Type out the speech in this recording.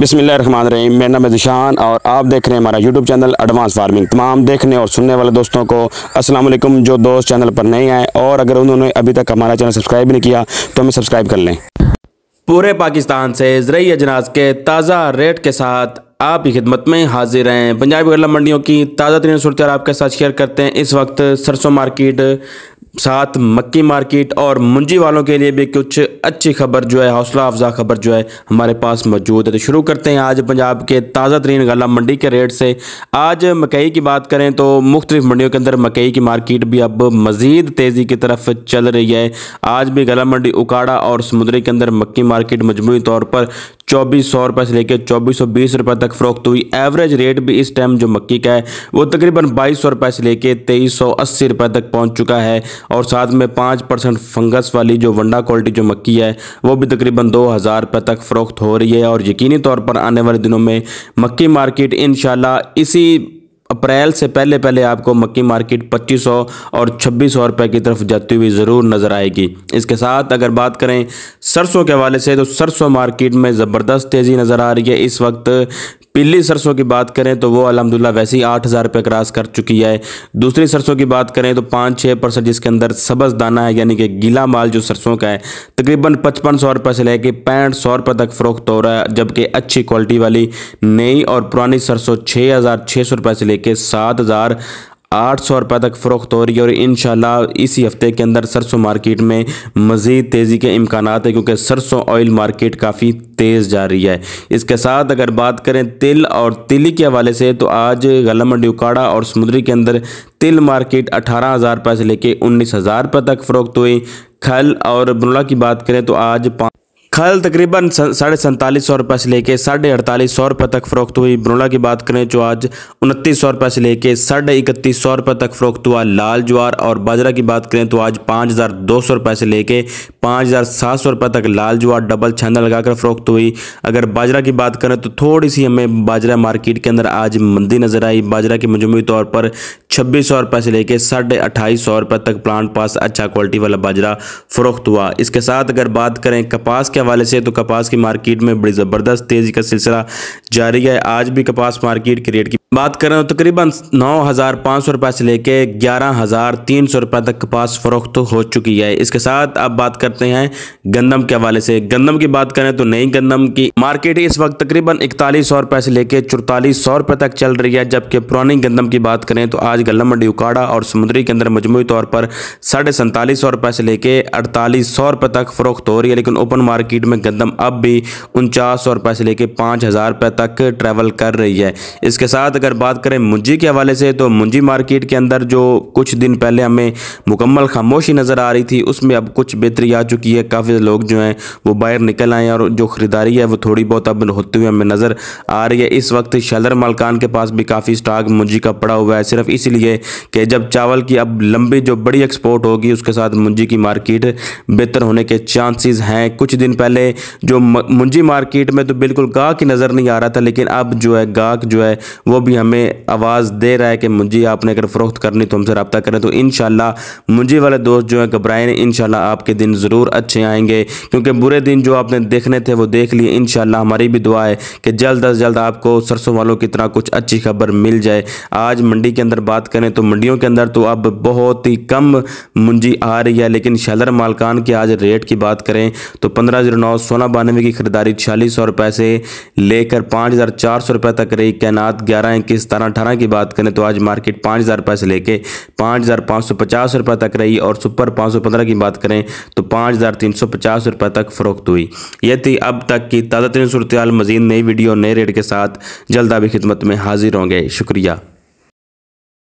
रही मेरा नाम है जिशान और आप देख रहे हैं हमारा यूट्यूब चैनल एडवांस फार्मिंग तमाम देखने और सुनने वाले दोस्तों को अस्सलाम वालेकुम जो दोस्त चैनल पर नहीं आए और अगर उन्होंने अभी तक हमारा चैनल सब्सक्राइब नहीं किया तो हमें सब्सक्राइब कर लें पूरे पाकिस्तान से ज़रिए अजनास के ताज़ा रेट के साथ आपकी खिदमत में हाजिर हैं पंजाबी गला मंडियों की ताज़ा तरीन सूरत आपके साथ शेयर करते हैं इस वक्त सरसों मार्केट साथ मक्की मार्केट और मुंजी वालों के लिए भी कुछ अच्छी खबर जो है हौसला अफजा खबर जो है हमारे पास मौजूद है तो शुरू करते हैं आज पंजाब के ताज़ा तरीन गला मंडी के रेट से आज मकई की बात करें तो मुख्तलिफ मंडियों के अंदर मकई की मार्केट भी अब मज़ीद तेज़ी की तरफ चल रही है आज भी गला मंडी उकाड़ा और समुद्री के अंदर मक्की मार्केट मजमू तौर पर चौबीस सौ रुपये से लेकर चौबीस सौ बीस रुपये तक फरोख्त हुई एवरेज रेट भी इस टाइम जो मक्की का है वो तकरीबन बाईस सौ रुपये से लेकर तेईस सौ अस्सी रुपये तक पहुँच चुका है और साथ में पाँच परसेंट फंगस वाली जो वंडा क्वालिटी जो मक्की है वो भी तकरीबन दो हज़ार रुपये तक फरोख्त हो रही है और यकीनी तौर पर आने वाले दिनों में मक्की मार्केट इन इसी अप्रैल से पहले पहले आपको मक्की मार्केट 2500 और 2600 रुपए की तरफ जाती हुई ज़रूर नज़र आएगी इसके साथ अगर बात करें सरसों के हवाले से तो सरसों मार्केट में ज़बरदस्त तेज़ी नज़र आ रही है इस वक्त पीली सरसों की बात करें तो वो अलहमदिल्ला वैसे ही आठ हज़ार रुपये क्रॉस कर चुकी है दूसरी सरसों की बात करें तो पाँच छः परसेंट जिसके अंदर सबस दाना है यानी कि गीला माल जो सरसों का है तकरीबन पचपन सौ रुपये से लेकर पैंठ सौ रुपये तक फ़रोख्त हो रहा है जबकि अच्छी क्वालिटी वाली नई और पुरानी सरसों छः हज़ार छः सौ रुपये से लेकर के सात हज़ार आठ सौ रुपये तक फ़रोख्त हो रही है और इन इसी हफ़्ते के अंदर सरसों मार्केट में मज़ीद तेज़ी के इम्कान है क्योंकि सरसों ऑयल मार्केट काफ़ी तेज़ जा रही है इसके साथ अगर बात करें तिल और तिली के हवाले से तो आज गलम ड्यूकाड़ा और समुद्री के अंदर तिल मार्केट अठारह हज़ार रुपये से लेकर उन्नीस हज़ार रुपये तक फ़रोख्त हुई खल और बुनला की बात करें तो आज खल तकरीबन साढ़े सैंतालीस सौ रुपये से लेकर साढ़े अड़तालीस सौ रुपये तक फरोख्त हुई ब्रोला की बात करें जो आज उनतीस सौ रुपये से लेकर साढ़े इकतीस सौ रुपये तक फरोख्त हुआ लाल ज्वार और बाजरा की बात करें तो आज पाँच हज़ार दो सौ रुपये से लेकर पाँच हज़ार सात सौ रुपये तक लाल ज्वार डबल छाना लगाकर फरोख्त हुई अगर बाजरा की बात करें तो थोड़ी सी हमें बाजरा मार्केट के अंदर आज मंदी नज़र आई बाजरा के मजमू तौर पर छब्बीस सौ रुपये से लेकर साढ़े अट्ठाईस सौ रुपये तक प्लांट पास अच्छा क्वालिटी वाला बाजरा फरोख्त हुआ इसके साथ अगर बात करें कपास के हवाले से तो कपास की मार्केट में बड़ी ज़बरदस्त तेज़ी का सिलसिला जारी है आज भी कपास मार्केट के रेट की बात करें तो तकरीबन नौ हज़ार पाँच सौ रुपये से लेके ग्यारह हज़ार तीन सौ रुपये तक कपास फ़रोख्त तो हो चुकी है इसके साथ अब बात करते हैं गंदम के हवाले से गंदम की बात करें तो नई गंदम की मार्केट इस वक्त तकरीबन इकतालीस सौ रुपये से लेके चौतालीस सौ रुपये तक चल रही है जबकि पुरानी गंदम की बात करें तो आज गल्ला मंडी उकाड़ा और समुद्री के अंदर मजमू तौर पर साढ़े सैंतालीस सौ रुपये से लेके अड़तालीस सौ रुपये तक फ़रोख्त हो रही है लेकिन ओपन मार्केट में गंदम अब भी उनचास सौ रुपये से लेके पाँच हज़ार रुपये तक ट्रैवल कर रही है इसके साथ अगर बात करें मुंजी के हवाले से तो मुंजी मार्केट के अंदर जो कुछ दिन पहले हमें मुकम्मल खामोशी नज़र आ रही थी उसमें अब कुछ बेहतरी आ चुकी है काफ़ी लोग जो हैं वो बाहर निकल आए हैं और जो ख़रीदारी है वो थोड़ी बहुत अब होते हुए हमें नज़र आ रही है इस वक्त शलर मालकान के पास भी काफ़ी स्टॉक मुंजी का पड़ा हुआ है सिर्फ इसलिए कि जब चावल की अब लंबी जो बड़ी एक्सपोर्ट होगी उसके साथ मुंजी की मार्केट बेहतर होने के चांसेस हैं कुछ दिन पहले जो मुंजी मार्केट में तो बिल्कुल की नज़र नहीं आ रहा था लेकिन अब जो है गाहक जो है वो भी हमें आवाज़ दे रहा है कि मुझे आपने अगर फ़रोख्त करनी तो हमसे रबता करें तो इन मुझे वाले दोस्त जो हैं घबराए नहीं इन आपके दिन ज़रूर अच्छे आएंगे क्योंकि बुरे दिन जो आपने देखने थे वो देख लिए इन हमारी भी दुआ है कि जल्द अज जल्द आपको सरसों वालों की तरह कुछ अच्छी खबर मिल जाए आज मंडी के अंदर बात करें तो मंडियों के अंदर तो अब बहुत ही कम मुंजी आ रही है लेकिन शलर मालकान के आज रेट की बात करें तो पंद्रह जीरो नौ सोलह बानवे की खरीदारी छियालीस सौ रुपए से लेकर पाँच हज़ार चार सौ रुपये तक रही कैनात ग्यारह इक्कीस सतारह अठारह की बात करें तो आज मार्केट पाँच हज़ार रुपये से लेकर पाँच हज़ार पाँच सौ पचास रुपये तक रही और सुपर पाँच सौ पंद्रह की बात करें तो पाँच हज़ार तीन सौ पचास रुपये तक फरोख्त हुई यह थी अब तक की ताज़ा तरीन सूरत मजीद नई वीडियो नए रेट के साथ जल्द अभी खिदमत में हाजिर होंगे शुक्रिया